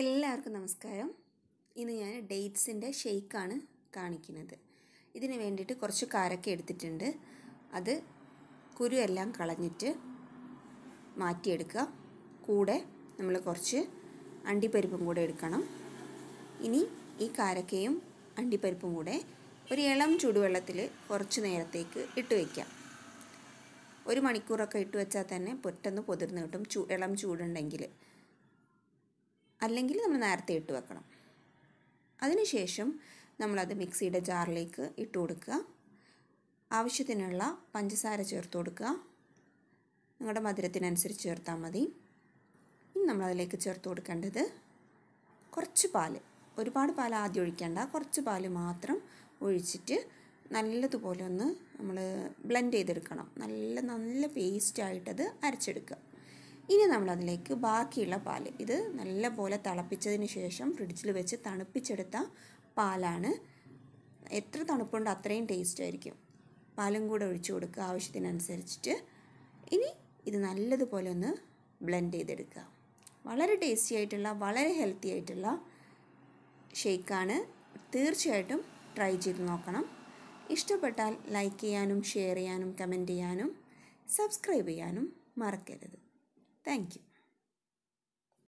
എല്ലാവർക്കും നമസ്കാരം ഇന്ന് ഞാൻ ഡേറ്റ്സിൻ്റെ ഷെയ്ക്കാണ് കാണിക്കുന്നത് ഇതിന് വേണ്ടിയിട്ട് കുറച്ച് കാരക്ക എടുത്തിട്ടുണ്ട് അത് കുരു എല്ലാം കളഞ്ഞിട്ട് മാറ്റിയെടുക്കുക കൂടെ നമ്മൾ കുറച്ച് അണ്ടിപ്പരിപ്പും കൂടെ എടുക്കണം ഇനി ഈ കാരക്കയും അണ്ടിപ്പരിപ്പും കൂടെ ഒരു ഇളം ചൂടുവെള്ളത്തിൽ കുറച്ച് നേരത്തേക്ക് ഇട്ട് വയ്ക്കാം ഒരു മണിക്കൂറൊക്കെ ഇട്ട് വെച്ചാൽ തന്നെ പെട്ടെന്ന് പൊതിർന്ന് കിട്ടും ചൂ ഇളം ചൂടുണ്ടെങ്കിൽ അല്ലെങ്കിൽ നമ്മൾ നേരത്തെ ഇട്ട് വെക്കണം അതിനുശേഷം നമ്മളത് മിക്സിയുടെ ജാറിലേക്ക് ഇട്ട് കൊടുക്കുക ആവശ്യത്തിനുള്ള പഞ്ചസാര ചേർത്ത് കൊടുക്കുക നിങ്ങളുടെ മധുരത്തിനനുസരിച്ച് ചേർത്താൽ മതി ഇനി നമ്മളതിലേക്ക് ചേർത്ത് കൊടുക്കേണ്ടത് കുറച്ച് പാല് ഒരുപാട് പാൽ ആദ്യം ഒഴിക്കേണ്ട കുറച്ച് പാല് മാത്രം ഒഴിച്ചിട്ട് നല്ലതുപോലെ ഒന്ന് നമ്മൾ ബ്ലെൻഡ് ചെയ്തെടുക്കണം നല്ല നല്ല പേസ്റ്റായിട്ടത് അരച്ചെടുക്കുക ഇനി നമ്മളതിലേക്ക് ബാക്കിയുള്ള പാൽ ഇത് നല്ലപോലെ തിളപ്പിച്ചതിന് ശേഷം ഫ്രിഡ്ജിൽ വെച്ച് തണുപ്പിച്ചെടുത്ത പാലാണ് എത്ര തണുപ്പുണ്ടോ അത്രയും ടേസ്റ്റ് ആയിരിക്കും പാലും കൂടെ ഒഴിച്ചു കൊടുക്കുക ആവശ്യത്തിനനുസരിച്ചിട്ട് ഇനി ഇത് നല്ലതുപോലെ ഒന്ന് ബ്ലെൻഡ് ചെയ്തെടുക്കുക വളരെ ടേസ്റ്റി ആയിട്ടുള്ള വളരെ ഹെൽത്തി ആയിട്ടുള്ള ഷേക്കാണ് തീർച്ചയായിട്ടും ട്രൈ ചെയ്ത് നോക്കണം ഇഷ്ടപ്പെട്ടാൽ ലൈക്ക് ചെയ്യാനും ഷെയർ ചെയ്യാനും കമൻറ്റ് ചെയ്യാനും സബ്സ്ക്രൈബ് ചെയ്യാനും മറക്കരുത് Thank you.